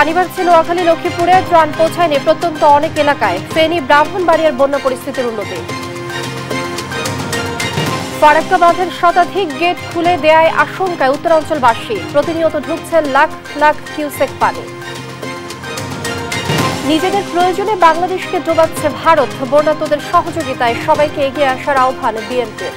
পানিবার ছিল নোয়াখালী লক্ষ্মীপুরে ত্রাণ পৌঁছায়নি প্রত্যন্ত অনেক এলাকায় ফেনী ব্রাহ্মণবাড়িয়ার বন্যা পরিস্থিতির উন্নতি ফারাক্কা বাঁধের শতাধিক গেট খুলে দেয় আশঙ্কায় উত্তরাঞ্চলবাসী প্রতিনিয়ত ঢুকছে লাখ লাখ কিউসেক পানি নিজেদের প্রয়োজনে বাংলাদেশকে ডোবাচ্ছে ভারত বন্যাতদের সহযোগিতায় সবাইকে এগিয়ে আসার আহ্বান বিএনপির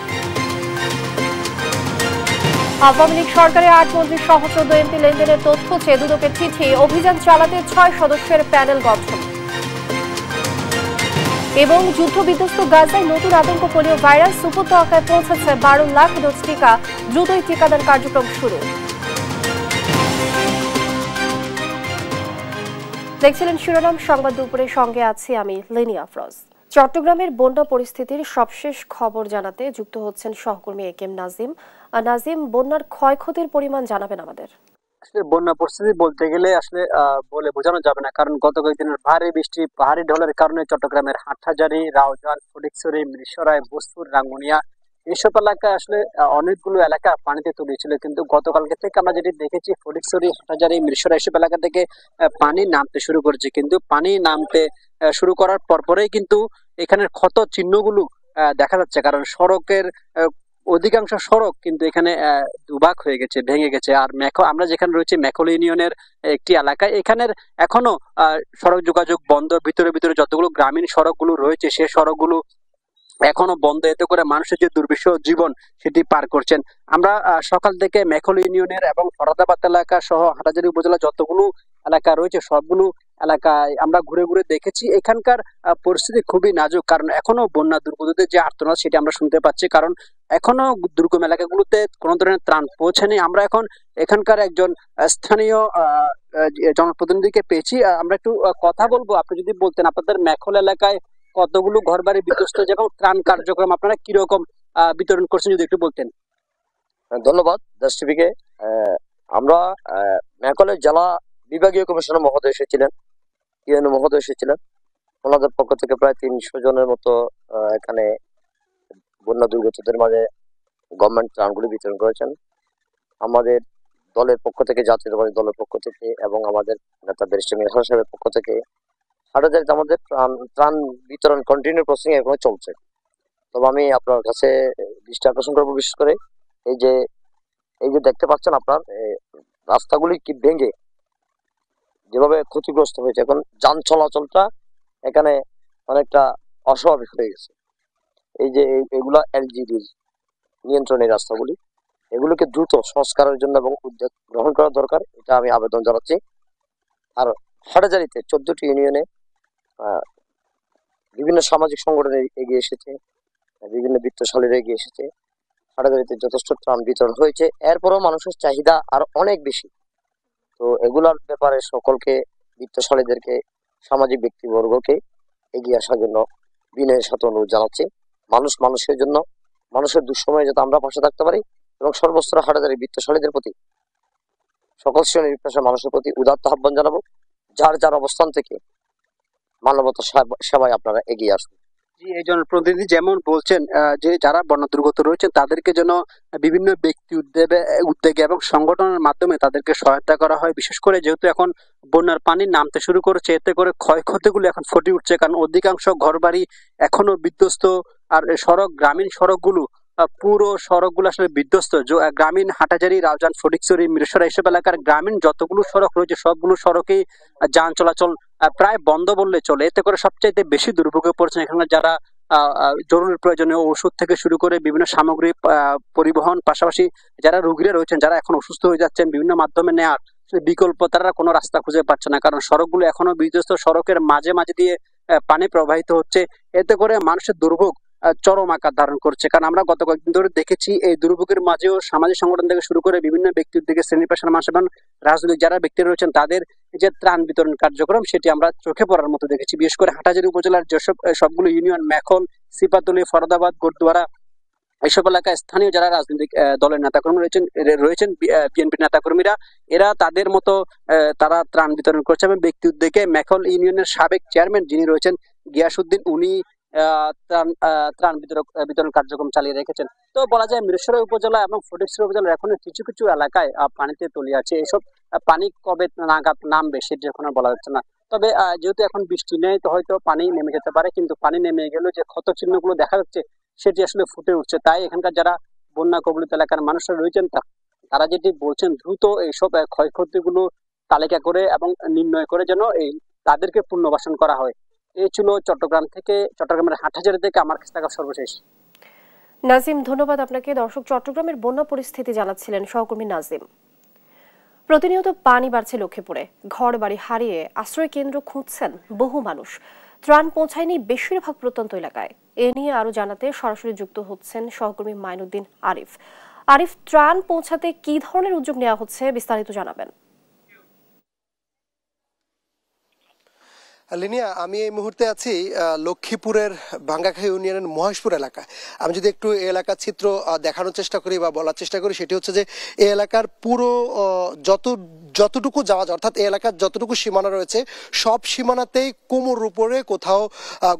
আওয়ামী লীগ সরকারের আট মন্ত্রী সহ চোদ্দ এমপি লেনদেনের তথ্য চেয়ে দুদকের চিঠি অভিযান চালাতে ছয় সদস্যের প্যানেল গঠন এবং যুদ্ধ বিধ্বস্ত গাজায় নতুন আতঙ্ক পোলিও ভাইরাস উপত্যকায় পৌঁছেছে বারো লাখ ডোজ টিকা দ্রুতই টিকাদান কার্যক্রম শুরু দেখছিলেন শিরোনাম সংবাদ দুপুরের সঙ্গে আছি আমি লেনি আফরোজ চট্টগ্রামের বন্যা পরিস্থিতির সবশেষ খবর জানাতে যুক্ত হচ্ছেন সহকর্মী এ কেম নাজিম নাজিম বন্যার ক্ষয়ক্ষতির পরিমাণ জানাবেন আমাদের আসলে বন্যা পরিস্থিতি বলতে গেলে আসলে বলে বোঝানো যাবে না কারণ গত কয়েকদিনের ভারী বৃষ্টি পাহাড়ি ঢলের কারণে চট্টগ্রামের হাটহাজারি রাউজান ফটিকছড়ি মিরসরাই বস্তুর রাঙ্গুনিয়া এইসব এলাকা আসলে অনেকগুলো এলাকা পানিতে তুলেছিল কিন্তু গতকালকে থেকে আমরা যেটি দেখেছি ফটিকছড়ি হাটহাজারি মিরসরাই এইসব এলাকা থেকে পানি নামতে শুরু করেছে কিন্তু পানি নামতে শুরু করার পরপরেই কিন্তু এখানের ক্ষত চিহ্নগুলো দেখা যাচ্ছে কারণ সড়কের অধিকাংশ সড়ক কিন্তু এখানে দুভাগ হয়ে গেছে ভেঙে গেছে আর ম্যাকো আমরা যেখানে রয়েছে ম্যাকল ইউনিয়নের একটি এলাকা এখানের এখনো সড়ক যোগাযোগ বন্ধ ভিতরে ভিতরে যতগুলো গ্রামীণ সড়কগুলো রয়েছে সে সড়কগুলো এখনো বন্ধ এতে করে মানুষের যে দুর্বিষহ জীবন সেটি পার করছেন আমরা সকাল থেকে মেখল ইউনিয়নের এবং ফরাদাবাদ এলাকা সহ হাটাজারি উপজেলা যতগুলো এলাকা রয়েছে সবগুলো এলাকায় আমরা ঘুরে ঘুরে দেখেছি এখানকার পরিস্থিতি খুবই নাজুক কারণ এখনো বন্যা দুর্গতদের যে আর্তনাদ সেটি আমরা শুনতে পাচ্ছি কারণ এখনো দুর্গম এলাকাগুলোতে কোনো ধরনের ত্রাণ পৌঁছেনি আমরা এখন এখানকার একজন স্থানীয় জনপ্রতিনিধিকে পেয়েছি আমরা একটু কথা বলবো আপনি যদি বলতেন আপনাদের মেখল এলাকায় কতগুলো ঘর বাড়ি বিধ্বস্ত হয়েছে এবং ত্রাণ কার্যক্রম আপনারা কিরকম বিতরণ করছেন যদি একটু বলতেন ধন্যবাদ দাস টিভিকে আমরা মেকলের জেলা বিভাগীয় কমিশনার মহোদয় এসেছিলেন ইউএন মহোদয় এসেছিলেন ওনাদের পক্ষ থেকে প্রায় তিনশো জনের মতো এখানে বন্যা দুর্গতদের মাঝে গভর্নমেন্ট ত্রাণগুলি বিতরণ করেছেন আমাদের দলের পক্ষ থেকে জাতীয়তাবাদী দলের পক্ষ থেকে এবং আমাদের নেতা বেরিস্টার মেহর সাহেবের পক্ষ থেকে হাটাজারিতে আমাদের ত্রাণ ত্রাণ বিতরণ কন্টিনিউ প্রসেসিং এখন চলছে তবে আমি আপনার কাছে দৃষ্টি আকর্ষণ করবো বিশেষ করে এই যে এই যে দেখতে পাচ্ছেন আপনার রাস্তাগুলি কি ভেঙে যেভাবে ক্ষতিগ্রস্ত হয়েছে এখন যান চলাচলটা এখানে অনেকটা অস্বাভাবিক হয়ে গেছে এই যে এগুলা এলজিডির নিয়ন্ত্রণের রাস্তাগুলি এগুলোকে দ্রুত সংস্কারের জন্য এবং উদ্যোগ গ্রহণ করা দরকার এটা আমি আবেদন জানাচ্ছি আর হাটাজারিতে চোদ্দটি ইউনিয়নে বিভিন্ন সামাজিক সংগঠনে এগিয়ে এসেছে বিভিন্ন বৃত্তশালীরা এগিয়ে এসেছে হাটাজারিতে যথেষ্ট ত্রাণ বিতরণ হয়েছে এরপরও মানুষের চাহিদা আর অনেক বেশি তো এগুলার ব্যাপারে সকলকে বিত্তশালীদেরকে সামাজিক ব্যক্তিবর্গকে এগিয়ে আসার জন্য বিনয় সাথে অনুরোধ জানাচ্ছি মানুষ মানুষের জন্য মানুষের দুঃসময়ে যাতে আমরা পাশে থাকতে পারি এবং সর্বস্তর হাটাদারি বিত্তশালীদের প্রতি সকল শ্রেণীর বিপ্রাসের মানুষের প্রতি উদাত্ত আহ্বান জানাবো যার যার অবস্থান থেকে মানবতা সেবায় আপনারা এগিয়ে আসুন প্রতিনিধি যেমন বলছেন যে যারা বন্য দুর্গত রয়েছে তাদেরকে যেন বিভিন্ন ব্যক্তি উদ্যোগে উদ্যোগে এবং সংগঠনের মাধ্যমে তাদেরকে সহায়তা করা হয় বিশেষ করে যেহেতু এখন বন্যার পানি নামতে শুরু করেছে এতে করে ক্ষয়ক্ষতিগুলো এখন ফটে উঠছে কারণ অধিকাংশ ঘরবাড়ি এখনো বিধ্বস্ত আর সড়ক গ্রামীণ সড়কগুলো পুরো সড়কগুলো আসলে বিধ্বস্ত গ্রামীণ হাটাজারি রাজান ফটিকচুরি মিরসরা এসব এলাকার গ্রামীণ যতগুলো সড়ক রয়েছে সবগুলো সড়কেই যান চলাচল প্রায় বন্ধ বললে চলে এতে করে সবচাইতে বেশি দুর্ভোগে পড়ছেন এখানে যারা জরুরি প্রয়োজনীয় ওষুধ থেকে শুরু করে বিভিন্ন সামগ্রী পরিবহন পাশাপাশি যারা রুগীরা রয়েছেন যারা এখন অসুস্থ হয়ে যাচ্ছেন বিভিন্ন মাধ্যমে নেওয়ার বিকল্প তারা কোনো রাস্তা খুঁজে পাচ্ছে না কারণ সড়কগুলো এখনো বিধ্বস্ত সড়কের মাঝে মাঝে দিয়ে পানি প্রবাহিত হচ্ছে এতে করে মানুষের দুর্ভোগ চরম আকার ধারণ করছে কারণ আমরা গত কয়েকদিন ধরে দেখেছি এই দুর্ভোগের মাঝেও সামাজিক সংগঠন থেকে শুরু করে বিভিন্ন ব্যক্তির দিকে শ্রেণী পেশার মানুষ এবং রাজনৈতিক যারা ব্যক্তি রয়েছেন তাদের যে ত্রাণ বিতরণ কার্যক্রম সেটি আমরা চোখে পড়ার মতো দেখেছি বিশেষ করে হাটাজারি উপজেলার যেসব সবগুলো ইউনিয়ন মেখল সিপাতুলি ফরদাবাদ গোরদুয়ারা এইসব এলাকায় স্থানীয় যারা রাজনৈতিক দলের নেতাকর্মী রয়েছেন রয়েছেন বিএনপি নেতাকর্মীরা এরা তাদের মতো তারা ত্রাণ বিতরণ করছে এবং ব্যক্তি উদ্যোগে মেখল ইউনিয়নের সাবেক চেয়ারম্যান যিনি রয়েছেন গিয়াসুদ্দিন উনি ত্রাণ বিতরণ কার্যক্রম চালিয়ে রেখেছেন তো বলা যায় মিরসরা উপজেলা এবং ফটিকসরা উপজেলার এখনো কিছু কিছু এলাকায় পানিতে তলিয়ে আছে এসব পানি কবে নাগাদ নামবে সেটি এখন বলা যাচ্ছে না তবে যেহেতু এখন বৃষ্টি নেই তো হয়তো পানি নেমে যেতে পারে কিন্তু পানি নেমে গেলে যে ক্ষত চিহ্নগুলো দেখা যাচ্ছে সেটি আসলে ফুটে উঠছে তাই এখানকার যারা বন্যা কবলিত এলাকার মানুষরা রয়েছেন তারা যেটি বলছেন দ্রুত এইসব ক্ষয়ক্ষতিগুলো তালিকা করে এবং নির্ণয় করে যেন এই তাদেরকে পুনর্বাসন করা হয় এই ছিল চট্টগ্রাম থেকে চট্টগ্রামের হাটহাজারি থেকে আমার কাছে থাকা সর্বশেষ নাজিম ধন্যবাদ আপনাকে দর্শক চট্টগ্রামের বন্যা পরিস্থিতি জানাচ্ছিলেন সহকর্মী নাজিম প্রতিনিয়ত পানি বাড়ছে লক্ষ্মীপুরে ঘর বাড়ি হারিয়ে আশ্রয় কেন্দ্র খুঁজছেন বহু মানুষ ত্রাণ পৌঁছায়নি বেশিরভাগ প্রত্যন্ত এলাকায় এ নিয়ে আরো জানাতে সরাসরি যুক্ত হচ্ছেন সহকর্মী মাইনুদ্দিন আরিফ আরিফ ত্রাণ পৌঁছাতে কি ধরনের উদ্যোগ নেওয়া হচ্ছে বিস্তারিত জানাবেন লিনিয়া আমি এই মুহূর্তে আছি লক্ষ্মীপুরের ভাঙ্গাখা ইউনিয়নের মহেশপুর এলাকা আমি যদি একটু এই এলাকার চিত্র দেখানোর চেষ্টা করি বা বলার চেষ্টা করি সেটি হচ্ছে যে এই এলাকার পুরো যত যতটুকু যাওয়া যায় অর্থাৎ এই এলাকার যতটুকু সীমানা রয়েছে সব সীমানাতেই কোমর উপরে কোথাও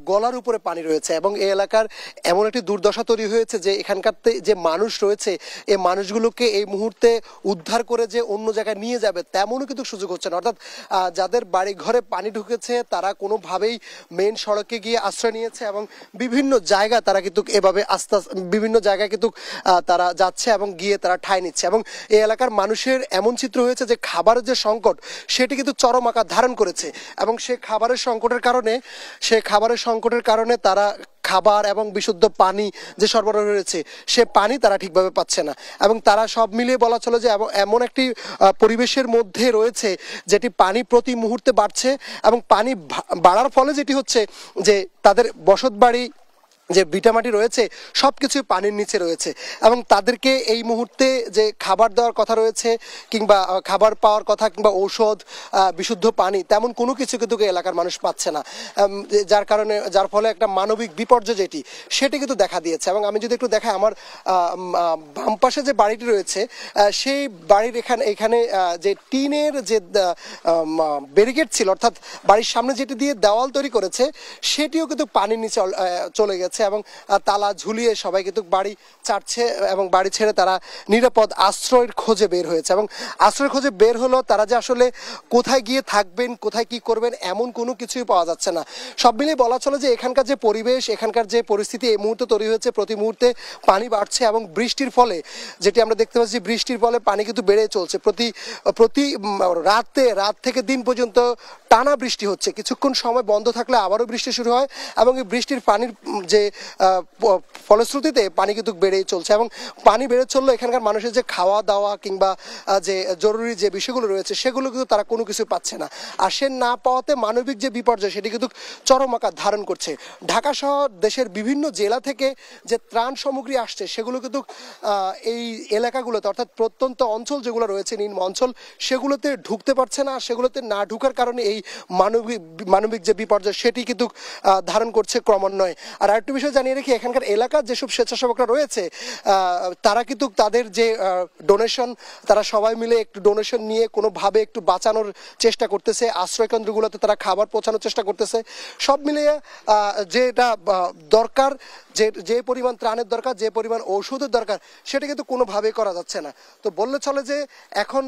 গলার উপরে পানি রয়েছে এবং এই এলাকার এমন একটি দুর্দশা তৈরি হয়েছে যে এখানকার যে মানুষ রয়েছে এই মানুষগুলোকে এই মুহূর্তে উদ্ধার করে যে অন্য জায়গায় নিয়ে যাবে তেমনও কিন্তু সুযোগ হচ্ছে না অর্থাৎ যাদের বাড়ি ঘরে পানি ঢুকেছে তার তারা কোনোভাবেই মেন সড়কে গিয়ে আশ্রয় নিয়েছে এবং বিভিন্ন জায়গা তারা কিন্তু এভাবে আস্তে বিভিন্ন জায়গায় কিন্তু তারা যাচ্ছে এবং গিয়ে তারা ঠাঁই নিচ্ছে এবং এই এলাকার মানুষের এমন চিত্র হয়েছে যে খাবারের যে সংকট সেটি কিন্তু চরম আকার ধারণ করেছে এবং সে খাবারের সংকটের কারণে সে খাবারের সংকটের কারণে তারা খাবার এবং বিশুদ্ধ পানি যে সরবরাহ রয়েছে সে পানি তারা ঠিকভাবে পাচ্ছে না এবং তারা সব মিলিয়ে বলা চলে যে এমন একটি পরিবেশের মধ্যে রয়েছে যেটি পানি প্রতি মুহূর্তে বাড়ছে এবং পানি বাড়ার ফলে যেটি হচ্ছে যে তাদের বসতবাড়ি যে ভিটামাটি রয়েছে সব কিছুই পানির নিচে রয়েছে এবং তাদেরকে এই মুহূর্তে যে খাবার দেওয়ার কথা রয়েছে কিংবা খাবার পাওয়ার কথা কিংবা ঔষধ বিশুদ্ধ পানি তেমন কোনো কিছু কিন্তু এলাকার মানুষ পাচ্ছে না যার কারণে যার ফলে একটা মানবিক বিপর্যয় যেটি সেটি কিন্তু দেখা দিয়েছে এবং আমি যদি একটু দেখাই আমার বাম পাশে যে বাড়িটি রয়েছে সেই বাড়ির এখানে এখানে যে টিনের যে ব্যারিকেড ছিল অর্থাৎ বাড়ির সামনে যেটি দিয়ে দেওয়াল তৈরি করেছে সেটিও কিন্তু পানির নিচে চলে গেছে যাচ্ছে এবং তালা ঝুলিয়ে সবাই কিন্তু বাড়ি চাটছে এবং বাড়ি ছেড়ে তারা নিরাপদ আশ্রয়ের খোঁজে বের হয়েছে এবং আশ্রয়ের খোঁজে বের হলো তারা যে আসলে কোথায় গিয়ে থাকবেন কোথায় কি করবেন এমন কোনো কিছুই পাওয়া যাচ্ছে না সব মিলিয়ে বলা চলে যে এখানকার যে পরিবেশ এখানকার যে পরিস্থিতি এই মুহূর্তে তৈরি হয়েছে প্রতি মুহূর্তে পানি বাড়ছে এবং বৃষ্টির ফলে যেটি আমরা দেখতে পাচ্ছি বৃষ্টির ফলে পানি কিন্তু বেড়ে চলছে প্রতি প্রতি রাতে রাত থেকে দিন পর্যন্ত টানা বৃষ্টি হচ্ছে কিছুক্ষণ সময় বন্ধ থাকলে আবারও বৃষ্টি শুরু হয় এবং এই বৃষ্টির পানির যে ফলশ্রুতিতে পানি কিন্তু বেড়েই চলছে এবং পানি বেড়ে চললে এখানকার মানুষের যে খাওয়া দাওয়া কিংবা যে জরুরি যে বিষয়গুলো রয়েছে সেগুলো কিন্তু তারা কোনো কিছু পাচ্ছে না আর সে না পাওয়াতে মানবিক যে বিপর্যয় সেটি কিন্তু চরম আকার ধারণ করছে ঢাকা সহ দেশের বিভিন্ন জেলা থেকে যে ত্রাণ সামগ্রী আসছে সেগুলো কিন্তু এই এলাকাগুলোতে অর্থাৎ প্রত্যন্ত অঞ্চল যেগুলো রয়েছে নিম্ন অঞ্চল সেগুলোতে ঢুকতে পারছে না সেগুলোতে না ঢুকার কারণে এই মানবিক মানবিক যে বিপর্যয় সেটি কিন্তু ধারণ করছে ক্রমান্বয়ে আর আরেকটি আরেকটি বিষয় জানিয়ে রাখি এখানকার এলাকার যেসব স্বেচ্ছাসেবকরা রয়েছে তারা কিন্তু তাদের যে ডোনেশন তারা সবাই মিলে একটু ডোনেশন নিয়ে কোনোভাবে একটু বাঁচানোর চেষ্টা করতেছে আশ্রয়কেন্দ্রগুলোতে তারা খাবার পৌঁছানোর চেষ্টা করতেছে সব মিলিয়ে যেটা দরকার যে যে পরিমাণ ত্রাণের দরকার যে পরিমাণ ওষুধের দরকার সেটা কিন্তু কোনোভাবেই করা যাচ্ছে না তো বললে চলে যে এখন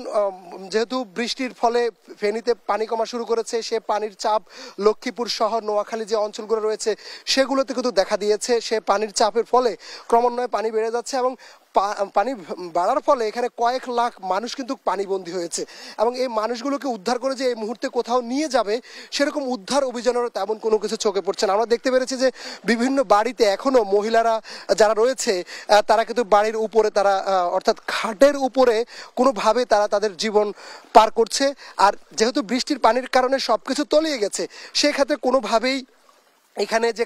যেহেতু বৃষ্টির ফলে ফেনীতে পানি কমা শুরু করেছে সে পানির চাপ লক্ষ্মীপুর শহর নোয়াখালী যে অঞ্চলগুলো রয়েছে সেগুলোতে কিন্তু দেখা দেখা দিয়েছে সে পানির চাপের ফলে ক্রমান্বয়ে পানি বেড়ে যাচ্ছে এবং পানি বাড়ার ফলে এখানে কয়েক লাখ মানুষ কিন্তু পানিবন্দী হয়েছে এবং এই মানুষগুলোকে উদ্ধার করে যে এই মুহূর্তে কোথাও নিয়ে যাবে সেরকম উদ্ধার অভিযানেরও তেমন কোনো কিছু চোখে পড়ছে না আমরা দেখতে পেরেছি যে বিভিন্ন বাড়িতে এখনও মহিলারা যারা রয়েছে তারা কিন্তু বাড়ির উপরে তারা অর্থাৎ খাটের উপরে কোনোভাবে তারা তাদের জীবন পার করছে আর যেহেতু বৃষ্টির পানির কারণে সব কিছু তলিয়ে গেছে সেক্ষেত্রে কোনোভাবেই এখানে যে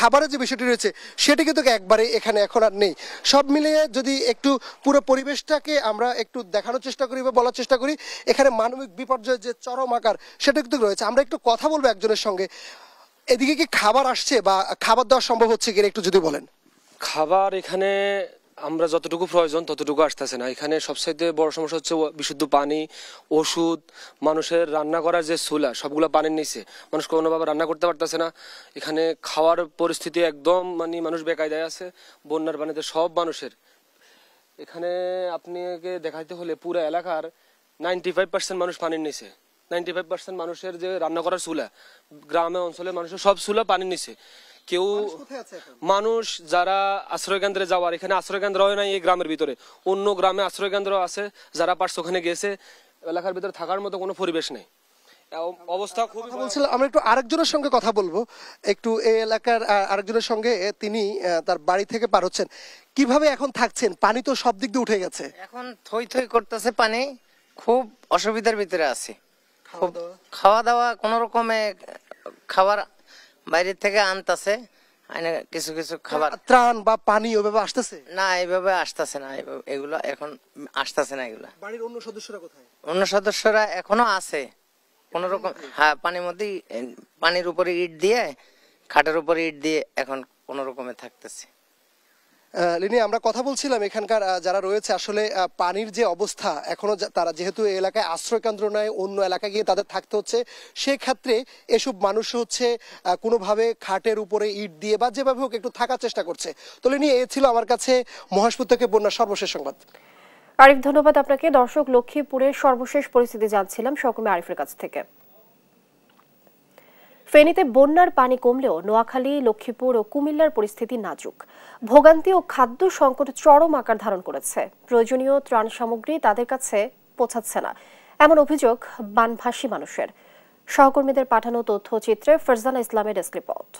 খাবারের যে বিষয়টি রয়েছে সেটি কিন্তু একবারে এখানে এখন আর নেই সব মিলিয়ে যদি একটু পুরো পরিবেশটাকে আমরা একটু দেখানোর চেষ্টা করি বা বলার চেষ্টা করি এখানে মানবিক বিপর্যয়ের যে চরম আকার সেটা কিন্তু রয়েছে আমরা একটু কথা বলবো একজনের সঙ্গে এদিকে কি খাবার আসছে বা খাবার দেওয়া সম্ভব হচ্ছে কিনা একটু যদি বলেন খাবার এখানে আমরা যতটুকু প্রয়োজন ততটুকু আসতেছে না এখানে সবচাইতে বড় সমস্যা হচ্ছে বিশুদ্ধ পানি ওষুধ মানুষের রান্না করার যে চুলা সবগুলো পানির নিচে মানুষ কোনোভাবে রান্না করতে পারতেছে না এখানে খাওয়ার পরিস্থিতি একদম মানে মানুষ বেকায় দেয় আছে বন্যার পানিতে সব মানুষের এখানে আপনাকে দেখাইতে হলে পুরো এলাকার নাইনটি ফাইভ পার্সেন্ট মানুষ পানির নিচে নাইনটি ফাইভ পার্সেন্ট মানুষের যে রান্না করার চুলা গ্রামে অঞ্চলের মানুষের সব চুলা পানির নিচে কেউ মানুষ যারা আশ্রয়কেন্দ্রে যাওয়ার এখানে আশ্রয়কেন্দ্র হয় না এই গ্রামের ভিতরে অন্য গ্রামে আশ্রয়কেন্দ্র আছে যারা পার্স ওখানে গেছে এলাকার ভিতরে থাকার মতো কোনো পরিবেশ নেই অবস্থা খুবই বলছিলাম আমরা একটু আরেকজনের সঙ্গে কথা বলবো একটু এই এলাকার আরেকজনের সঙ্গে তিনি তার বাড়ি থেকে পার হচ্ছেন কিভাবে এখন থাকছেন পানি তো সব দিক দিয়ে উঠে গেছে এখন থই থই করতেছে পানি খুব অসুবিধার ভিতরে আছে খাওয়া দাওয়া কোনো রকমে খাবার বাইরে থেকে আনতেছে কিছু কিছু খাবার ত্রাণ বা পানি ওভাবে আসতেছে না এইভাবে আসতেছে না এগুলো এখন আসতেছে না এগুলা বাড়ির অন্য সদস্যরা কোথায় অন্য সদস্যরা এখনো আছে কোন রকম হ্যাঁ পানির মধ্যে পানির উপরে ইট দিয়ে খাটের উপরে ইট দিয়ে এখন কোন রকমে থাকতেছে লিনি আমরা কথা বলছিলাম এখানকার যারা রয়েছে আসলে পানির যে অবস্থা এখনো তারা যেহেতু এই এলাকায় আশ্রয়কেন্দ্র নয় অন্য এলাকায় গিয়ে তাদের থাকতে হচ্ছে সেক্ষেত্রে এসব মানুষ হচ্ছে কোনোভাবে খাটের উপরে ইট দিয়ে বা যেভাবে হোক একটু থাকার চেষ্টা করছে তো লিনি এ ছিল আমার কাছে মহাসপুর থেকে বন্যার সর্বশেষ সংবাদ আরিফ ধন্যবাদ আপনাকে দর্শক লক্ষ্মীপুরের সর্বশেষ পরিস্থিতি জানছিলাম সকমে আরিফের কাছ থেকে ফেনীতে বন্যার পানি কমলেও নোয়াখালী লক্ষ্মীপুর ও কুমিল্লার পরিস্থিতি নাজুক ভোগান্তি ও খাদ্য সংকট চরম আকার ধারণ করেছে প্রয়োজনীয় ত্রাণ সামগ্রী তাদের কাছে পৌঁছাচ্ছে না এমন অভিযোগ বানভাসী মানুষের সহকর্মীদের পাঠানো তথ্যচিত্রে ফরজানা ইসলামের ডেস্ক রিপোর্ট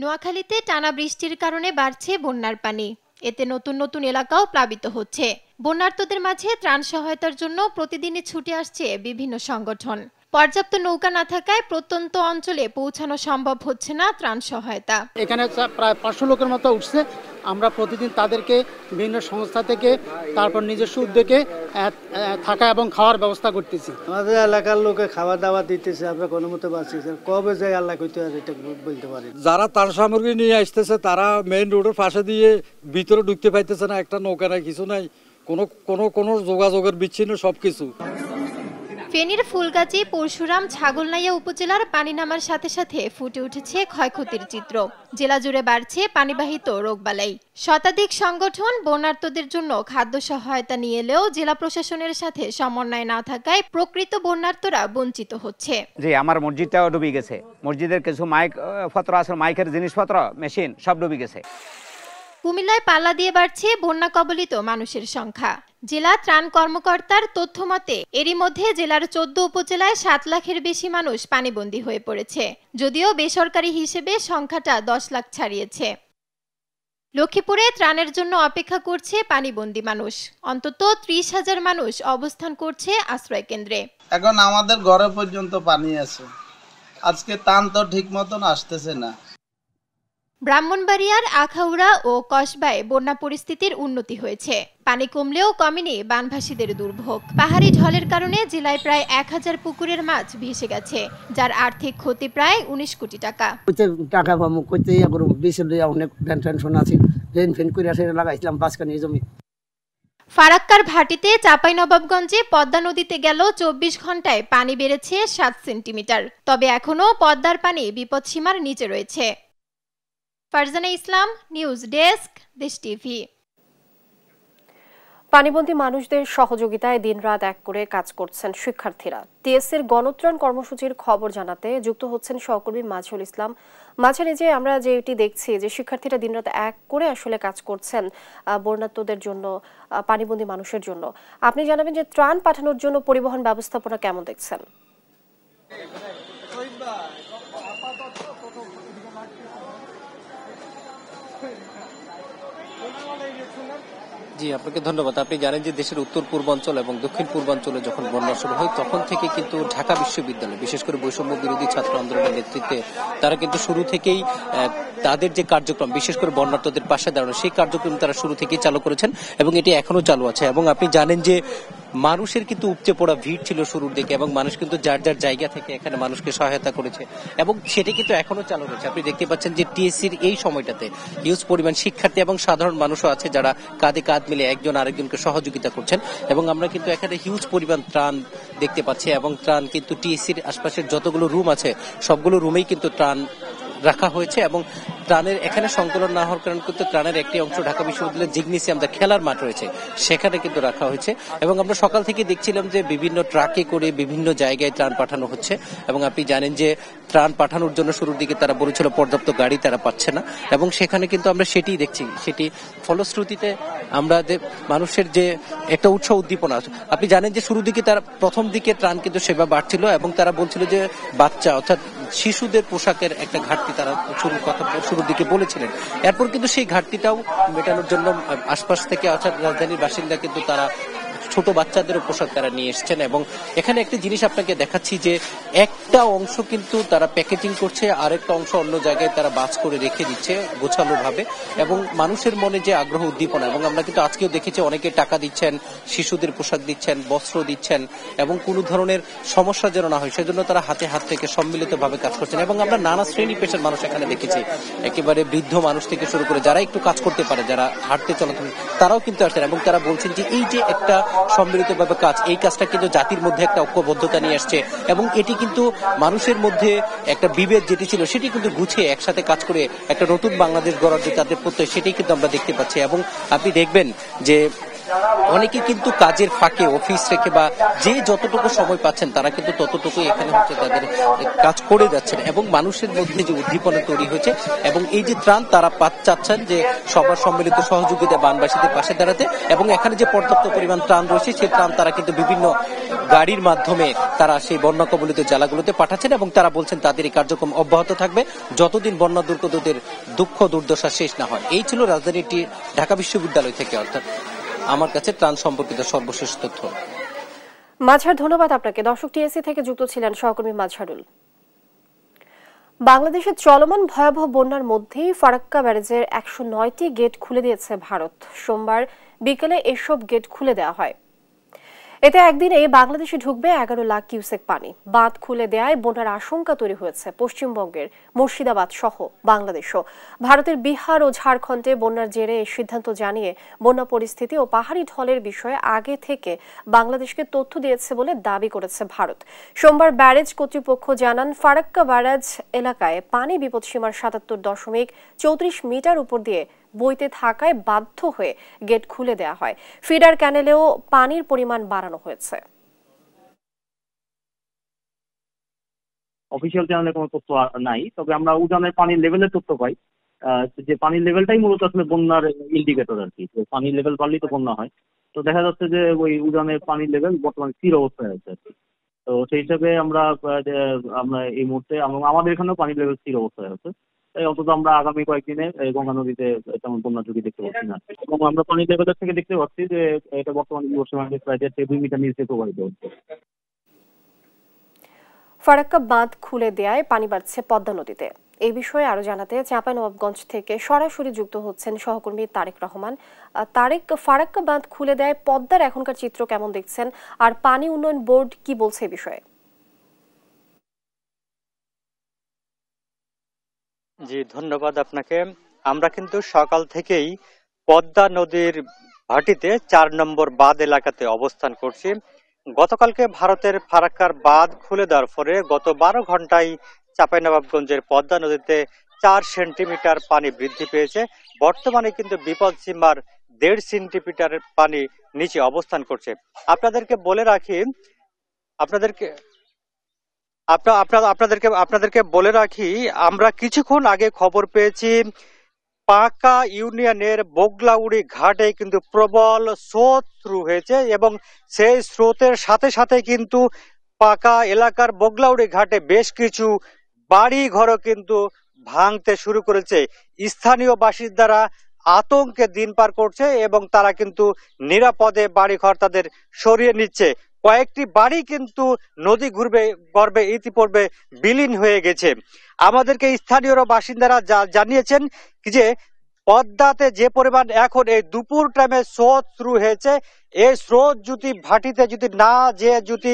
নোয়াখালীতে টানা বৃষ্টির কারণে বাড়ছে বন্যার পানি এতে নতুন নতুন এলাকাও প্লাবিত হচ্ছে বন্যার্তদের মাঝে ত্রাণ সহায়তার জন্য প্রতিদিনই ছুটে আসছে বিভিন্ন সংগঠন পর্যাপ্ত নৌকা না থাকায় প্রত্যন্ত অঞ্চলে পৌঁছানো সম্ভব হচ্ছে না ত্রাণ সহায়তা এখানে প্রায় পাঁচশো লোকের মতো উঠছে আমরা প্রতিদিন তাদেরকে বিভিন্ন সংস্থা থেকে তারপর নিজস্ব উদ্যোগে থাকা এবং খাওয়ার ব্যবস্থা করতেছি আমাদের এলাকার লোকে খাওয়া দাওয়া দিতেছে আমরা কোনো মতো বাঁচিয়েছি কবে যাই আল্লাহ করতে এটা বলতে পারি যারা তার সামগ্রী নিয়ে আসতেছে তারা মেইন রোডের পাশে দিয়ে ভিতরে ঢুকতে পাইতেছে না একটা নৌকা নাই কিছু নাই কোনো কোনো কোনো যোগাযোগের বিচ্ছিন্ন সব কিছু ফেনীর ফুলগাজী পরশুরাম ছাগলনাইয়া উপজেলার পানি নামার সাথে সাথে ফুটে উঠেছে ক্ষয়ক্ষতির চিত্র জেলা জুড়ে বাড়ছে পানিবাহিত রোগবালাই শতাধিক সংগঠন বন্যার্থদের জন্য খাদ্য সহায়তা নিয়ে এলেও জেলা প্রশাসনের সাথে সমন্বয় না থাকায় প্রকৃত বন্যার্থরা বঞ্চিত হচ্ছে যে আমার মসজিদটাও ডুবে গেছে মসজিদের কিছু মাইক ফত্র আছে মাইকের জিনিসপত্র মেশিন সব ডুবে গেছে কুমিল্লায় পাল্লা দিয়ে বাড়ছে বন্যা কবলিত মানুষের সংখ্যা জেলা ত্রাণ কর্মকর্তার তথ্য মতে এরই মধ্যে জেলার চোদ্দ উপজেলায় সাত লাখের বেশি মানুষ পানিবন্দী হয়ে পড়েছে যদিও বেসরকারি হিসেবে সংখ্যাটা দশ লাখ ছাড়িয়েছে লক্ষ্মীপুরে ত্রাণের জন্য অপেক্ষা করছে পানিবন্দী মানুষ অন্তত ত্রিশ হাজার মানুষ অবস্থান করছে আশ্রয় কেন্দ্রে এখন আমাদের ঘরে পর্যন্ত পানি আছে আজকে তান তো ঠিক মতন আসতেছে না ব্রাহ্মণবাড়িয়ার আখাউড়া ও কসবায় বন্যা পরিস্থিতির উন্নতি হয়েছে পানি কমলেও কমেনি বানভাসীদের দুর্ভোগ পাহাড়ি ঢলের কারণে জেলায় প্রায় এক হাজার পুকুরের মাছ ভেসে গেছে যার আর্থিক ক্ষতি প্রায় উনিশ কোটি টাকা টাকা পাবো করতে অনেক টেনশন আছে ফেন করে লাগাইছিলাম জমি ফারাক্কার ভাটিতে নবাবগঞ্জে পদ্মা নদীতে গেল চব্বিশ ঘন্টায় পানি বেড়েছে সাত সেন্টিমিটার তবে এখনও পদ্মার পানি বিপদসীমার নিচে রয়েছে Farzana Islam news desk Desh TV পানিবন্দী মানুষদের সহযোগিতায় দিনরাত এক করে কাজ করছেন শিক্ষার্থীরা টিএসসির গণত্রাণ কর্মসূচির খবর জানাতে যুক্ত হচ্ছেন সহকর্মী মাঝুল ইসলাম মাঝারি যে আমরা যে এটি দেখছি যে শিক্ষার্থীরা দিনরাত এক করে আসলে কাজ করছেন বর্ণাত্মদের জন্য পানিবন্দী মানুষের জন্য আপনি জানাবেন যে ত্রাণ পাঠানোর জন্য পরিবহন ব্যবস্থাপনা কেমন দেখছেন জি আপনাকে ধন্যবাদ আপনি জানেন যে দেশের উত্তর পূর্বাঞ্চল এবং দক্ষিণ পূর্বাঞ্চলে যখন বন্যা শুরু হয় তখন থেকে কিন্তু ঢাকা বিশ্ববিদ্যালয় বিশেষ করে বৈষম্য বিরোধী ছাত্র আন্দোলনের নেতৃত্বে তারা কিন্তু শুরু থেকেই তাদের যে কার্যক্রম বিশেষ করে বন্যার্থদের পাশে দাঁড়ানো সেই কার্যক্রম তারা শুরু থেকেই চালু করেছেন এবং এটি এখনো চালু আছে এবং আপনি জানেন যে মানুষের কিন্তু উপচে পড়া ভিড় ছিল শুরুর দিকে এবং মানুষ কিন্তু যার যার জায়গা থেকে এখানে মানুষকে সহায়তা করেছে এবং সেটি কিন্তু এখনো চালু রয়েছে আপনি দেখতে পাচ্ছেন যে টিএসসির এই সময়টাতে হিউজ পরিমাণ শিক্ষার্থী এবং সাধারণ মানুষও আছে যারা কাঁধে কাঁধ মিলে একজন আরেকজনকে সহযোগিতা করছেন এবং আমরা কিন্তু এখানে হিউজ পরিমাণ ত্রাণ দেখতে পাচ্ছি এবং ত্রাণ কিন্তু টিএসসির আশপাশের যতগুলো রুম আছে সবগুলো রুমেই কিন্তু ত্রাণ রাখা হয়েছে এবং প্রাণের এখানে সংকলন না হওয়ার কারণ কিন্তু ত্রাণের একটি অংশ ঢাকা বিশ্ববিদ্যালয়ের জিগনিসিয়াম যা খেলার মাঠ রয়েছে সেখানে কিন্তু রাখা হয়েছে এবং আমরা সকাল থেকে দেখছিলাম যে বিভিন্ন ট্রাকে করে বিভিন্ন জায়গায় ত্রাণ পাঠানো হচ্ছে এবং আপনি জানেন যে ত্রাণ পাঠানোর জন্য শুরুর দিকে তারা বলেছিল পর্যাপ্ত গাড়ি তারা পাচ্ছে না এবং সেখানে কিন্তু আমরা সেটি দেখছি সেটি ফলশ্রুতিতে আমরা যে মানুষের যে একটা উৎসাহ উদ্দীপনা আপনি জানেন যে শুরুর দিকে তারা প্রথম দিকে ত্রাণ কিন্তু সেবা বাড়ছিল এবং তারা বলছিল যে বাচ্চা অর্থাৎ শিশুদের পোশাকের একটা ঘাটতি ঘাটতি তারা শুরু কথা শুরুর দিকে বলেছিলেন এরপর কিন্তু সেই ঘাটতিটাও মেটানোর জন্য আশপাশ থেকে অর্থাৎ রাজধানীর বাসিন্দা কিন্তু তারা ছোট বাচ্চাদেরও পোশাক তারা নিয়ে এসছেন এবং এখানে একটি জিনিস আপনাকে দেখাচ্ছি যে একটা অংশ কিন্তু তারা প্যাকেটিং করছে আরেকটা অংশ অন্য জায়গায় তারা বাস করে রেখে দিচ্ছে গোছালোভাবে এবং মানুষের মনে যে আগ্রহ উদ্দীপনা এবং আমরা কিন্তু আজকেও দেখেছি অনেকে টাকা দিচ্ছেন শিশুদের পোশাক দিচ্ছেন বস্ত্র দিচ্ছেন এবং কোনো ধরনের সমস্যা যেন না হয় সেজন্য তারা হাতে হাত থেকে সম্মিলিতভাবে কাজ করছেন এবং আমরা নানা শ্রেণী পেশার মানুষ এখানে দেখেছি একেবারে বৃদ্ধ মানুষ থেকে শুরু করে যারা একটু কাজ করতে পারে যারা হাঁটতে চলাচল তারাও কিন্তু আসছেন এবং তারা বলছেন যে এই যে একটা সম্মিলিতভাবে কাজ এই কাজটা কিন্তু জাতির মধ্যে একটা ঐক্যবদ্ধতা নিয়ে আসছে এবং এটি কিন্তু মানুষের মধ্যে একটা বিভেদ যেটি ছিল সেটি কিন্তু গুছিয়ে একসাথে কাজ করে একটা নতুন বাংলাদেশ গড়ার যে তাদের প্রত্যয় সেটি কিন্তু আমরা দেখতে পাচ্ছি এবং আপনি দেখবেন যে অনেকে কিন্তু কাজের ফাঁকে অফিস রেখে বা যে যতটুকু সময় পাচ্ছেন তারা কিন্তু ততটুকু এখানে হচ্ছে তাদের কাজ করে যাচ্ছেন এবং মানুষের মধ্যে যে উদ্দীপনা তৈরি হয়েছে এবং এই যে ত্রাণ তারা চাচ্ছেন যে সবার সম্মিলিত সহযোগিতা বানবাসীদের পাশে দাঁড়াতে এবং এখানে যে পর্যাপ্ত পরিমাণ ত্রাণ রয়েছে সেই ত্রাণ তারা কিন্তু বিভিন্ন গাড়ির মাধ্যমে তারা সেই বন্যা কবলিত জেলাগুলোতে পাঠাচ্ছেন এবং তারা বলছেন তাদের এই কার্যক্রম অব্যাহত থাকবে যতদিন বন্যা দুর্গতদের দুঃখ দুর্দশা শেষ না হয় এই ছিল রাজধানীটি ঢাকা বিশ্ববিদ্যালয় থেকে অর্থাৎ আমার কাছে ত্রাণ সম্পর্কিত সর্বশেষ তথ্য মাঝার ধন্যবাদ আপনাকে দর্শক টিএসসি থেকে যুক্ত ছিলেন সহকর্মী মাঝারুল বাংলাদেশের চলমান ভয়াবহ বন্যার মধ্যেই ফারাক্কা ব্যারেজের একশো নয়টি গেট খুলে দিয়েছে ভারত সোমবার বিকেলে এসব গেট খুলে দেওয়া হয় এতে একদিনে বাংলাদেশে ঢুকবে এগারো লাখ কিউসেক পানি বাঁধ খুলে দেয় বন্যার আশঙ্কা তৈরি হয়েছে পশ্চিমবঙ্গের মুর্শিদাবাদ সহ বাংলাদেশও ভারতের বিহার ও ঝাড়খণ্ডে বন্যার জেরে এই সিদ্ধান্ত জানিয়ে বন্যা পরিস্থিতি ও পাহাড়ি ঢলের বিষয়ে আগে থেকে বাংলাদেশকে তথ্য দিয়েছে বলে দাবি করেছে ভারত সোমবার ব্যারেজ কর্তৃপক্ষ জানান ফারাক্কা ব্যারাজ এলাকায় পানি বিপদসীমার সাতাত্তর দশমিক চৌত্রিশ মিটার উপর দিয়ে বইতে থাকায় বাধ্য হয়ে গেট খুলে দেয়া হয় ফিডার ক্যানেলেও পানির পরিমাণ বাড়ানো হয়েছে অফিসিয়াল চ্যানেলে কোনো তথ্য নাই তবে আমরা উজানের পানির লেভেলের তথ্য পাই যে পানির লেভেলটাই মূলত আসলে বন্যার ইন্ডিকেটর আর কি পানির লেভেল বাড়লেই তো বন্যা হয় তো দেখা যাচ্ছে যে ওই উজানের পানির লেভেল বর্তমানে স্থির অবস্থায় আছে আর কি তো সেই হিসাবে আমরা আমরা এই মুহূর্তে আমাদের এখানেও পানির লেভেল স্থির অবস্থায় আছে অন্তত আমরা আগামী কয়েকদিনে গঙ্গা নদীতে তেমন বন্যা ঝুঁকি দেখতে পাচ্ছি না এবং আমরা পানি দেবতার থেকে দেখতে পাচ্ছি যে এটা বর্তমানে পশ্চিমবঙ্গে প্রায় দেড় দুই মিটার নিচে প্রবাহিত হচ্ছে ফারাক্কা বাঁধ খুলে দেয় পানি বাড়ছে পদ্মা নদীতে এই বিষয়ে আরো জানাতে নবাবগঞ্জ থেকে সরাসরি যুক্ত হচ্ছেন সহকর্মী তারেক রহমান তারেক ফারাক্কা বাঁধ খুলে দেয় পদ্মার এখনকার চিত্র কেমন দেখছেন আর পানি উন্নয়ন বোর্ড কি বলছে এ বিষয়ে জি ধন্যবাদ আপনাকে আমরা কিন্তু সকাল থেকেই পদ্মা নদীর ভাটিতে চার নম্বর বাঁধ এলাকাতে অবস্থান করছি গতকালকে ভারতের ফারাক্কার বাঁধ খুলে দেওয়ার পরে গত বারো ঘন্টায় চাঁপাইনবাবগঞ্জের পদ্মা নদীতে চার সেন্টিমিটার পানি বৃদ্ধি পেয়েছে বর্তমানে কিন্তু বিপদ সীমার দেড় সেন্টিমিটার পানি নিচে অবস্থান করছে আপনাদেরকে বলে রাখি আপনাদেরকে আপনাদেরকে আপনাদেরকে বলে রাখি আমরা কিছুক্ষণ আগে খবর পেয়েছি পাকা ইউনিয়নের বগলাউড়ি ঘাটে কিন্তু প্রবল স্রোত শুরু হয়েছে এবং সেই স্রোতের সাথে সাথে কিন্তু পাকা এলাকার বগলাউড়ি ঘাটে বেশ কিছু বাড়ি ঘরও কিন্তু ভাঙতে শুরু করেছে স্থানীয় বাসিন্দারা আতঙ্কে দিন পার করছে এবং তারা কিন্তু নিরাপদে বাড়ি ঘর তাদের সরিয়ে নিচ্ছে কয়েকটি বাড়ি কিন্তু নদী ঘুরবে গর্বে ইতিপূর্বে বিলীন হয়ে গেছে আমাদেরকে স্থানীয় বাসিন্দারা জানিয়েছেন যে পদ্মাতে যে পরিমাণ এখন এই দুপুর টাইমে স্রোত শুরু হয়েছে এই স্রোত যদি ভাটিতে যদি না যে যদি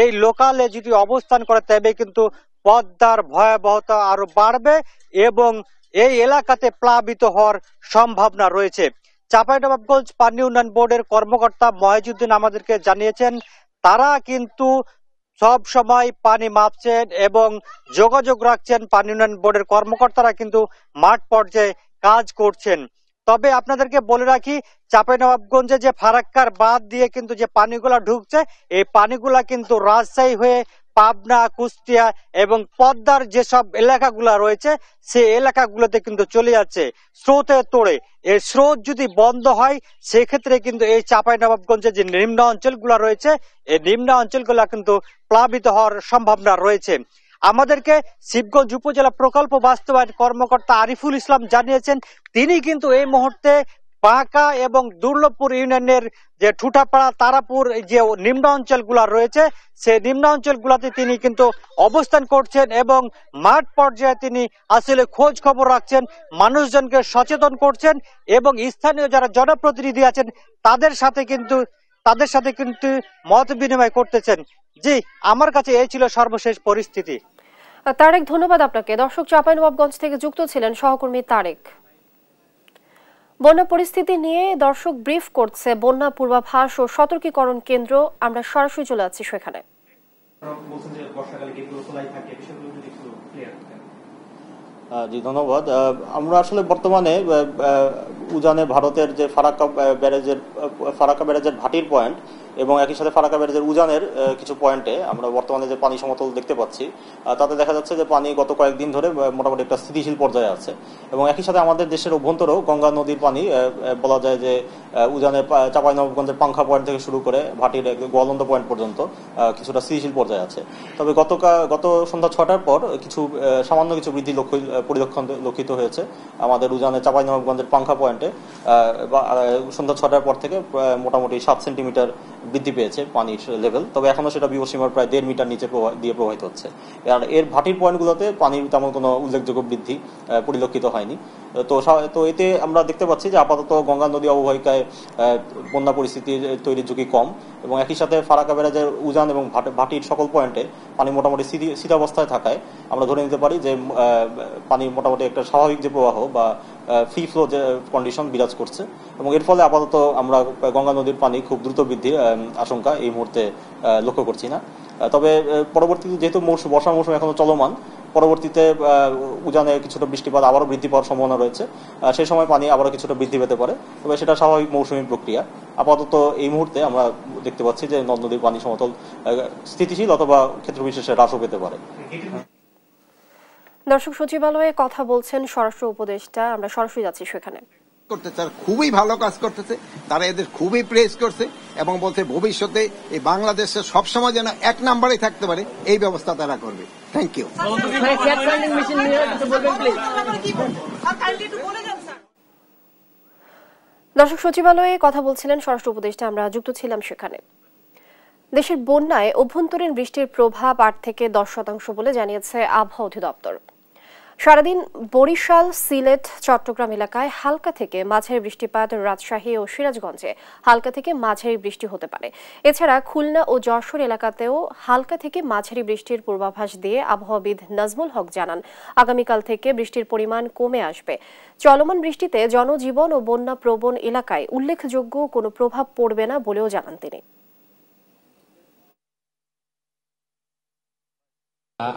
এই লোকালে যদি অবস্থান করে তবে কিন্তু পদ্মার ভয়াবহতা আরো বাড়বে এবং এই এলাকাতে প্লাবিত হওয়ার সম্ভাবনা রয়েছে চাঁপাইনবাবগঞ্জ পানি উন্নয়ন বোর্ডের কর্মকর্তা মহেজুদ্দিন আমাদেরকে জানিয়েছেন তারা কিন্তু সব সময় পানি মাপছেন এবং যোগাযোগ রাখছেন পানি উন্নয়ন বোর্ডের কর্মকর্তারা কিন্তু মাঠ পর্যায়ে কাজ করছেন তবে আপনাদেরকে বলে রাখি নবাবগঞ্জে যে ফারাক্কার বাদ দিয়ে কিন্তু যে পানিগুলা ঢুকছে এই পানিগুলা কিন্তু রাজশাহী হয়ে পাবনা কুষ্টিয়া এবং পদ্মার যেসব এলাকাগুলো রয়েছে সে এলাকাগুলোতে কিন্তু চলে যাচ্ছে স্রোতের তোড়ে এর স্রোত যদি বন্ধ হয় সেক্ষেত্রে কিন্তু এই চাঁপাইনবাবগঞ্জের যে নিম্ন অঞ্চলগুলো রয়েছে এই নিম্ন অঞ্চলগুলো কিন্তু প্লাবিত হওয়ার সম্ভাবনা রয়েছে আমাদেরকে শিবগঞ্জ উপজেলা প্রকল্প বাস্তবায়ন কর্মকর্তা আরিফুল ইসলাম জানিয়েছেন তিনি কিন্তু এই মুহূর্তে বাঁকা এবং দুর্লভপুর ইউনিয়নের যে ঠুটাপাড়া তারাপুর যে নিম্ন অঞ্চলগুলো রয়েছে সে নিম্ন অঞ্চলগুলোতে তিনি কিন্তু অবস্থান করছেন এবং মাঠ পর্যায়ে তিনি আসলে খোঁজ খবর রাখছেন মানুষজনকে সচেতন করছেন এবং স্থানীয় যারা জনপ্রতিনিধি আছেন তাদের সাথে কিন্তু তাদের সাথে কিন্তু মত বিনিময় করতেছেন জি আমার কাছে এই ছিল সর্বশেষ পরিস্থিতি তারেক ধন্যবাদ আপনাকে দর্শক চাপাইনবাবগঞ্জ থেকে যুক্ত ছিলেন সহকর্মী তারেক বন্যা পরিস্থিতি নিয়ে দর্শক ব্রিফ করছে বন্যা পূর্বাভাস ও সতর্কীকরণ কেন্দ্র আমরা সরাসরি চলে আছি সেখানে জি ধন্যবাদ আমরা আসলে বর্তমানে উজানে ভারতের যে ফারাক্কা ব্যারেজের ফারাক্কা ব্যারেজের ভাটির পয়েন্ট এবং একই সাথে ফারাকা ব্যারেজের উজানের কিছু পয়েন্টে আমরা বর্তমানে যে পানি সমতল দেখতে পাচ্ছি তাতে দেখা যাচ্ছে যে পানি গত কয়েকদিন ধরে মোটামুটি একটা স্থিতিশীল পর্যায়ে আছে এবং একই সাথে আমাদের দেশের অভ্যন্তরেও গঙ্গা নদীর পানি বলা যায় যে উজানের চাঁপাইনবাবগঞ্জের পাংখা পয়েন্ট থেকে শুরু করে ভাটির গোয়ালন্দ পয়েন্ট পর্যন্ত কিছুটা স্থিতিশীল পর্যায়ে আছে তবে গতকাল গত সন্ধ্যা ছটার পর কিছু সামান্য কিছু বৃদ্ধি লক্ষ্য পরিলক্ষণ লক্ষিত হয়েছে আমাদের উজানের চাঁপাইনবাবগঞ্জের পাংখা পয়েন্টে সন্ধ্যা ছটার পর থেকে মোটামুটি সাত সেন্টিমিটার বৃদ্ধি পেয়েছে পানির লেভেল তবে এখনও সেটা বিপদসীমার প্রায় দেড় মিটার নিচে দিয়ে প্রবাহিত হচ্ছে আর এর ভাটির পয়েন্টগুলোতে পানির তেমন কোনো উল্লেখযোগ্য বৃদ্ধি পরিলক্ষিত হয়নি তো তো এতে আমরা দেখতে পাচ্ছি যে আপাতত গঙ্গা নদী অববাহিকায় বন্যা পরিস্থিতির তৈরির ঝুঁকি কম এবং একই সাথে ফারাকা ব্যারাজের উজান এবং ভাটির সকল পয়েন্টে পানি মোটামুটি স্থিতাবস্থায় থাকায় আমরা ধরে নিতে পারি যে পানি মোটামুটি একটা স্বাভাবিক যে প্রবাহ বা ফ্রি ফ্লো যে কন্ডিশন বিরাজ করছে এবং এর ফলে আপাতত আমরা গঙ্গা নদীর পানি খুব দ্রুত বৃদ্ধির আশঙ্কা এই মুহূর্তে লক্ষ্য করছি না তবে পরবর্তীতে যেহেতু মৌসুম বর্ষা মৌসুম এখনো চলমান পরবর্তীতে উজানে কিছুটা বৃষ্টিপাত আবারও বৃদ্ধি পাওয়ার সম্ভাবনা রয়েছে সেই সময় পানি আবারও কিছুটা বৃদ্ধি পেতে পারে তবে সেটা স্বাভাবিক মৌসুমী প্রক্রিয়া আপাতত এই মুহূর্তে আমরা দেখতে পাচ্ছি যে নদ নদীর পানি সমতল স্থিতিশীল অথবা বিশেষে হ্রাসও পেতে পারে দর্শক সচিবালয়ে কথা বলছেন স্বরাষ্ট্র উপদেষ্টা আমরা সরাসরি যাচ্ছি সেখানে করতেছে আর খুবই ভালো কাজ করতেছে তারা এদের খুবই প্রেস করছে এবং বলছে ভবিষ্যতে এই বাংলাদেশে সবসময় যেন এক নাম্বারে থাকতে পারে এই ব্যবস্থা তারা করবে থ্যাংক ইউ দর্শক সচিবালয়ে কথা বলছিলেন স্বরাষ্ট্র উপদেষ্টা আমরা যুক্ত ছিলাম সেখানে দেশের বন্যায় অভ্যন্তরীণ বৃষ্টির প্রভাব আট থেকে দশ শতাংশ বলে জানিয়েছে আবহাওয়া অধিদপ্তর সারাদিন বরিশাল সিলেট চট্টগ্রাম এলাকায় হালকা থেকে মাঝারি বৃষ্টিপাত রাজশাহী ও সিরাজগঞ্জে হালকা থেকে মাঝারি বৃষ্টি হতে পারে এছাড়া খুলনা ও যশোর এলাকাতেও হালকা থেকে মাঝারি বৃষ্টির পূর্বাভাস দিয়ে আবহাওয়াবিদ নাজমুল হক জানান আগামীকাল থেকে বৃষ্টির পরিমাণ কমে আসবে চলমান বৃষ্টিতে জনজীবন ও বন্যা প্রবণ এলাকায় উল্লেখযোগ্য কোনো প্রভাব পড়বে না বলেও জানান তিনি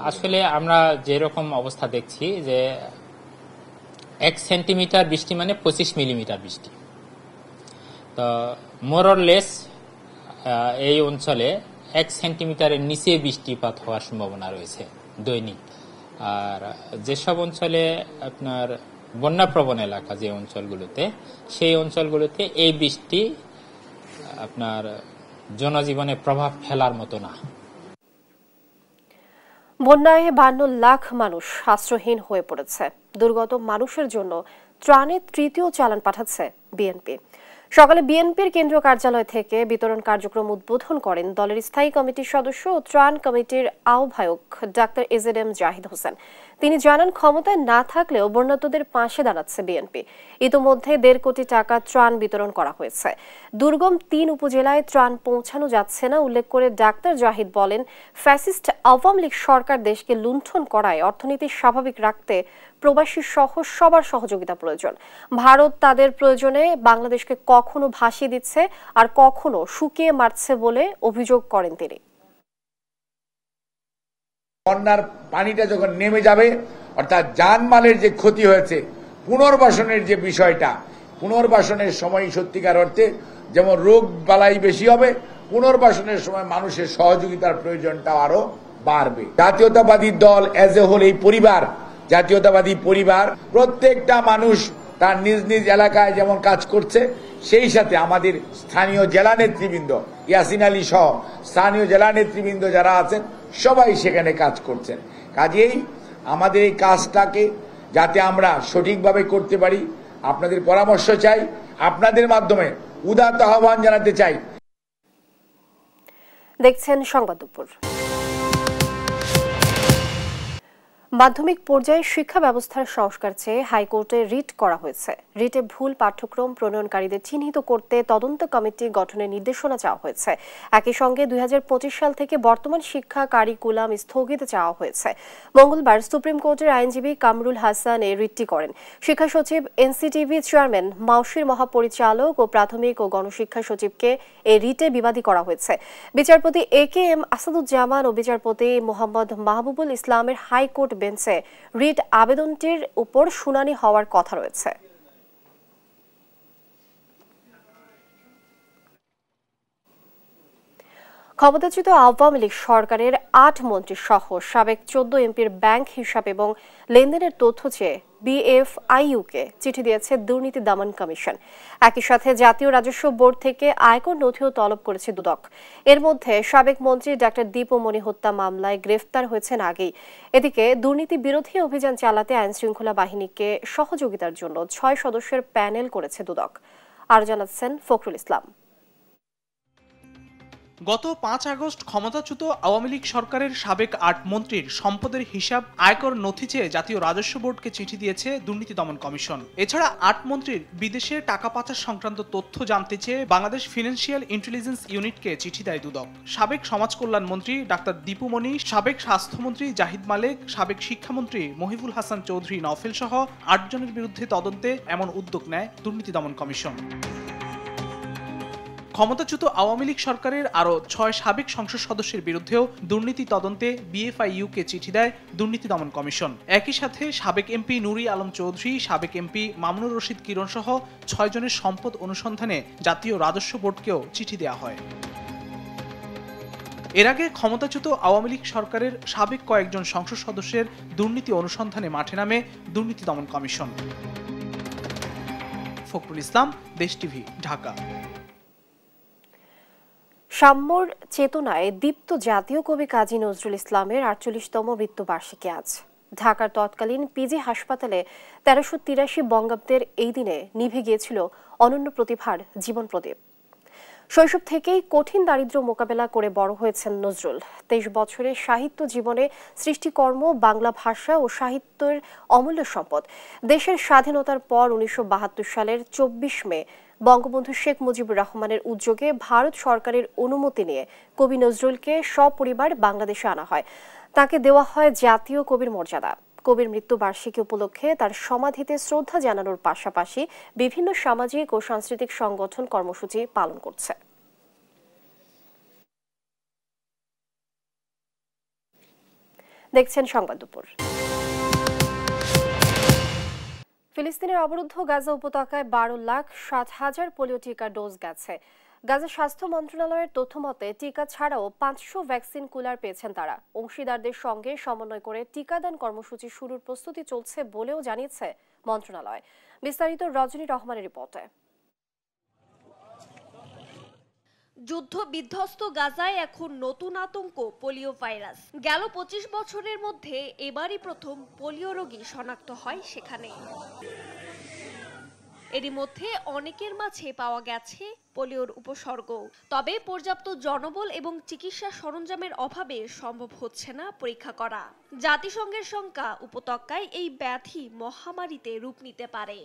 আসলে আমরা যেরকম অবস্থা দেখছি যে এক সেন্টিমিটার বৃষ্টি মানে পঁচিশ মিলিমিটার বৃষ্টি তো মোরলেস এই অঞ্চলে এক সেন্টিমিটারের নিচে বৃষ্টিপাত হওয়ার সম্ভাবনা রয়েছে দৈনিক আর যেসব অঞ্চলে আপনার বন্যাপ্রবণ এলাকা যে অঞ্চলগুলোতে সেই অঞ্চলগুলোতে এই বৃষ্টি আপনার জনজীবনে প্রভাব ফেলার মতো না বন্যায় বান্ন লাখ মানুষ আশ্রয়হীন হয়ে পড়েছে দুর্গত মানুষের জন্য ত্রাণের তৃতীয় চালান পাঠাচ্ছে বিএনপি সকালে বিএনপির কেন্দ্রীয় কার্যালয় থেকে বিতরণ কার্যক্রম উদ্বোধন করেন দলের স্থায়ী কমিটির সদস্য ও ত্রাণ কমিটির আহ্বায়ক ডাক্তার এজেড এম জাহিদ হোসেন তিনি জানান ক্ষমতায় না থাকলেও বন্যাতদের পাশে দাঁড়াচ্ছে বিএনপি ইতোমধ্যে দেড় কোটি টাকা ত্রাণ বিতরণ করা হয়েছে দুর্গম তিন উপজেলায় ত্রাণ পৌঁছানো যাচ্ছে না উল্লেখ করে ডাক্তার জাহিদ বলেন ফ্যাসিস্ট আওয়ামী লীগ সরকার দেশকে লুণ্ঠন করায় অর্থনীতি স্বাভাবিক রাখতে প্রবাসী সহ সবার সহযোগিতা প্রয়োজন ভারত তাদের প্রয়োজনে বাংলাদেশকে কখনো ভাসিয়ে দিচ্ছে আর কখনো শুকিয়ে মারছে বলে অভিযোগ করেন তিনি বন্যার পানিটা যখন নেমে যাবে অর্থাৎ যানমালের যে ক্ষতি হয়েছে পুনর্বাসনের যে বিষয়টা পুনর্বাসনের সময় সত্যিকার অর্থে যেমন রোগ বালাই বেশি হবে পুনর্বাসনের সময় মানুষের সহযোগিতার প্রয়োজনটা আরো বাড়বে জাতীয়তাবাদী দল এজ এ হোল এই পরিবার জাতীয়তাবাদী পরিবার প্রত্যেকটা মানুষ তার নিজ নিজ এলাকায় যেমন কাজ করছে সেই সাথে আমাদের স্থানীয় জেলা নেতৃবৃন্দ ইয়াসিন আলী সহ স্থানীয় জেলা নেতৃবৃন্দ যারা আছেন সবাই সেখানে কাজ করছেন কাজেই আমাদের এই কাজটাকে যাতে আমরা সঠিকভাবে করতে পারি আপনাদের পরামর্শ চাই আপনাদের মাধ্যমে উদাত আহ্বান জানাতে চাই দেখছেন সংবাদ দুপুর মাধ্যমিক পর্যায়ে শিক্ষা ব্যবস্থার সংস্কার চেয়ে হাইকোর্টে রিট করা হয়েছে রিটে ভুল পাঠ্যক্রম প্রণয়নকারীদের চিহ্নিত করতে তদন্ত কমিটি গঠনের নির্দেশনা চাওয়া হয়েছে একই সঙ্গে দুই সাল থেকে বর্তমান শিক্ষা কারিকুলাম স্থগিত চাওয়া হয়েছে মঙ্গলবার সুপ্রিম কোর্টের আইনজীবী কামরুল হাসান এই রিটটি করেন শিক্ষা সচিব এনসিটিভি চেয়ারম্যান মাউসির মহাপরিচালক ও প্রাথমিক ও গণশিক্ষা সচিবকে এই রিটে বিবাদী করা হয়েছে বিচারপতি এ কে এম আসাদুজ্জামান ও বিচারপতি মোহাম্মদ মাহবুবুল ইসলামের হাইকোর্ট বেঞ্চে রিট আবেদনটির উপর শুনানি হওয়ার কথা রয়েছে ক্ষমতাচ্যুত আওয়ামী লীগ সরকারের আট মন্ত্রী সহ সাবেক চোদ্দ এমপির ব্যাংক হিসাব এবং লেনদেনের তথ্য চেয়ে বিএফআইইউকে চিঠি দিয়েছে দুর্নীতি দমন কমিশন একই সাথে জাতীয় রাজস্ব বোর্ড থেকে আয়কর নথিও তলব করেছে দুদক এর মধ্যে সাবেক মন্ত্রী ডাক্তার দীপমণি হত্যা মামলায় গ্রেফতার হয়েছেন আগেই এদিকে দুর্নীতি বিরোধী অভিযান চালাতে আইনশৃঙ্খলা বাহিনীকে সহযোগিতার জন্য ছয় সদস্যের প্যানেল করেছে দুদক আর জানাচ্ছেন ফখরুল ইসলাম গত পাঁচ আগস্ট ক্ষমতাচ্যুত আওয়ামী লীগ সরকারের সাবেক আট মন্ত্রীর সম্পদের হিসাব আয়কর নথি চেয়ে জাতীয় রাজস্ব বোর্ডকে চিঠি দিয়েছে দুর্নীতি দমন কমিশন এছাড়া আট মন্ত্রীর বিদেশে টাকা পাচার সংক্রান্ত তথ্য জানতে চেয়ে বাংলাদেশ ফিনান্সিয়াল ইন্টেলিজেন্স ইউনিটকে চিঠি দেয় দুদক সাবেক সমাজ কল্যাণ মন্ত্রী ডাক্তার দীপুমণি সাবেক স্বাস্থ্যমন্ত্রী জাহিদ মালেক সাবেক শিক্ষামন্ত্রী মহিবুল হাসান চৌধুরী নফেল সহ আটজনের বিরুদ্ধে তদন্তে এমন উদ্যোগ নেয় দুর্নীতি দমন কমিশন ক্ষমতাচ্যুত আওয়ামী লীগ সরকারের আরও ছয় সাবেক সংসদ সদস্যের বিরুদ্ধেও দুর্নীতি তদন্তে বিএফআইইউকে চিঠি দেয় দুর্নীতি দমন কমিশন একই সাথে সাবেক এমপি নুরি আলম চৌধুরী সাবেক এমপি মামুনুর রশিদ কিরণ সহ ছয়জনের সম্পদ অনুসন্ধানে জাতীয় রাজস্ব বোর্ডকেও চিঠি দেওয়া হয় এর আগে ক্ষমতাচ্যুত আওয়ামী লীগ সরকারের সাবেক কয়েকজন সংসদ সদস্যের দুর্নীতি অনুসন্ধানে মাঠে নামে দুর্নীতি দমন কমিশন ফখরুল ইসলাম দেশ টিভি ঢাকা সাম্যর চেতনায় দীপ্ত জাতীয় কবি কাজী নজরুল ইসলামের আটচল্লিশতম মৃত্যুবার্ষিকী আজ ঢাকার তৎকালীন পিজি হাসপাতালে তেরোশো তিরাশি বঙ্গাব্দের এই দিনে নিভে গিয়েছিল অনন্য প্রতিভার জীবন প্রদীপ শৈশব থেকেই কঠিন দারিদ্র মোকাবেলা করে বড় হয়েছেন নজরুল তেইশ বছরের সাহিত্য জীবনে সৃষ্টিকর্ম বাংলা ভাষা ও সাহিত্যের অমূল্য সম্পদ দেশের স্বাধীনতার পর উনিশশো সালের চব্বিশ মে বঙ্গবন্ধু শেখ মুজিবুর রহমানের উদ্যোগে ভারত সরকারের অনুমতি নিয়ে কবি নজরুলকে সপরিবার বাংলাদেশে আনা হয় তাকে দেওয়া হয় জাতীয় কবির মর্যাদা কবির মৃত্যু বার্ষিকী উপলক্ষে তার সমাধিতে শ্রদ্ধা জানানোর পাশাপাশি বিভিন্ন সামাজিক ও সাংস্কৃতিক সংগঠন কর্মসূচি পালন করছে দেখছেন সংবাদ দুপুর ফিলিস্তিনের অবরুদ্ধ গাজা উপত্যকায় বারো লাখ সাত হাজার পোলিও টিকা ডোজ গেছে গাজা স্বাস্থ্য মন্ত্রণালয়ের তথ্য মতে টিকা ছাড়াও পাঁচশো ভ্যাকসিন কুলার পেয়েছেন তারা অংশীদারদের সঙ্গে সমন্বয় করে টিকাদান কর্মসূচি শুরুর প্রস্তুতি চলছে বলেও জানিয়েছে মন্ত্রণালয় বিস্তারিত রজনী রহমানের রিপোর্টে যুদ্ধ বিধ্বস্ত গাজায় এখন নতুন আতঙ্ক পোলিও ভাইরাস গেল পঁচিশ বছরের মধ্যে এবারই প্রথম পোলিও রোগী শনাক্ত হয় সেখানে এরই মধ্যে অনেকের মাঝে পাওয়া গেছে পোলিওর উপসর্গ তবে পর্যাপ্ত জনবল এবং চিকিৎসা সরঞ্জামের অভাবে সম্ভব হচ্ছে না পরীক্ষা করা জাতিসংঘের শঙ্কা উপত্যকায় এই ব্যাধি মহামারীতে রূপ নিতে পারে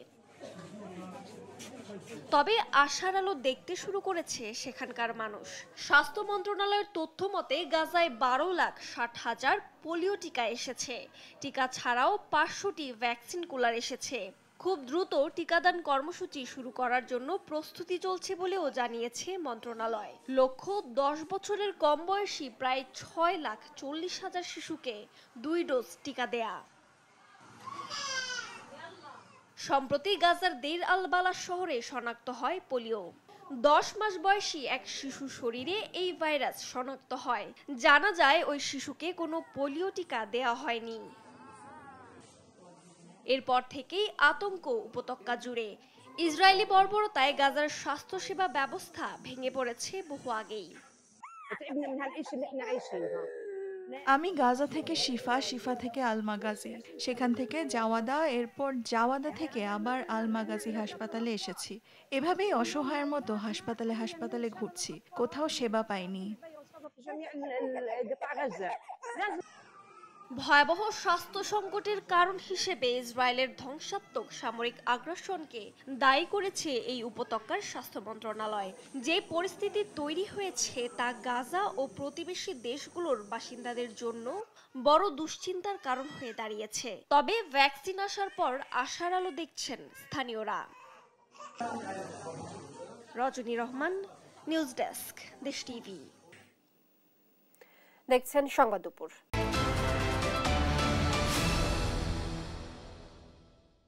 তবে আশার আলো দেখতে শুরু করেছে সেখানকার মানুষ স্বাস্থ্য মন্ত্রণালয়ের তথ্য মতে গাজায় বারো লাখ ষাট হাজার পোলিও টিকা এসেছে টিকা ছাড়াও পাঁচশোটি ভ্যাকসিন কুলার এসেছে খুব দ্রুত টিকাদান কর্মসূচি শুরু করার জন্য প্রস্তুতি চলছে বলেও জানিয়েছে মন্ত্রণালয় লক্ষ্য দশ বছরের কম বয়সী প্রায় ছয় লাখ চল্লিশ হাজার শিশুকে দুই ডোজ টিকা দেয়া সম্প্রতি গাজার দের আলবালা শহরে শনাক্ত হয় পোলিও দশ মাস বয়সী এক শিশু শরীরে এই ভাইরাস শনাক্ত হয় জানা যায় ওই শিশুকে কোনো পোলিও টিকা দেয়া হয়নি এরপর থেকেই আতঙ্ক উপত্যকা জুড়ে ইসরায়েলি বর্বরতায় গাজার স্বাস্থ্যসেবা ব্যবস্থা ভেঙে পড়েছে বহু আগেই আমি গাজা থেকে শিফা শিফা থেকে আলমাগাজি সেখান থেকে জাওয়াদা এরপর জাওয়াদা থেকে আবার আলমাগাজি হাসপাতালে এসেছি এভাবেই অসহায়ের মতো হাসপাতালে হাসপাতালে ঘুরছি কোথাও সেবা পাইনি ভয়াবহ স্বাস্থ্য সংকটের কারণ হিসেবে ইসরায়েলের ধ্বংসাত্মক সামরিক আগ্রাসনকে দায়ী করেছে এই উপত্যকার স্বাস্থ্য মন্ত্রণালয় যে পরিস্থিতি তৈরি হয়েছে তা গাজা ও প্রতিবেশী দেশগুলোর বাসিন্দাদের জন্য বড় দুশ্চিন্তার কারণ হয়ে দাঁড়িয়েছে তবে ভ্যাকসিন আসার পর আশার আলো দেখছেন স্থানীয়রা Rajani Rahman news desk Desh TV দেখছেন সংবাদ দুপুর